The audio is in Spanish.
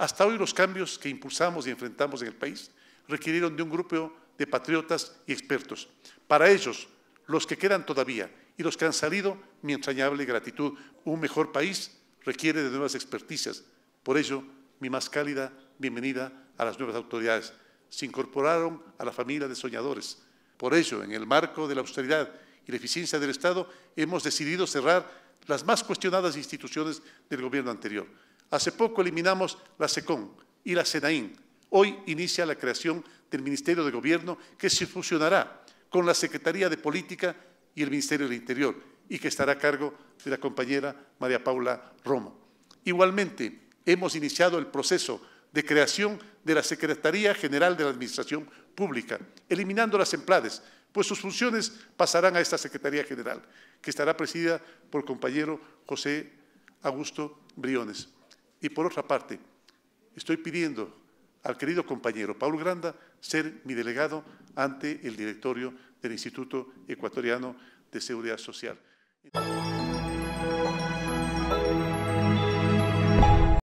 Hasta hoy los cambios que impulsamos y enfrentamos en el país requirieron de un grupo de patriotas y expertos. Para ellos, los que quedan todavía y los que han salido, mi entrañable gratitud. Un mejor país requiere de nuevas experticias. Por ello, mi más cálida bienvenida a las nuevas autoridades. Se incorporaron a la familia de soñadores. Por ello, en el marco de la austeridad y la eficiencia del Estado, hemos decidido cerrar las más cuestionadas instituciones del gobierno anterior. Hace poco eliminamos la SECON y la SENAIN. Hoy inicia la creación del Ministerio de Gobierno que se fusionará con la Secretaría de Política y el Ministerio del Interior y que estará a cargo de la compañera María Paula Romo. Igualmente, hemos iniciado el proceso de creación de la Secretaría General de la Administración Pública, eliminando las emplades, pues sus funciones pasarán a esta Secretaría General, que estará presidida por el compañero José Augusto Briones. Y por otra parte, estoy pidiendo al querido compañero Paulo Granda ser mi delegado ante el directorio del Instituto Ecuatoriano de Seguridad Social.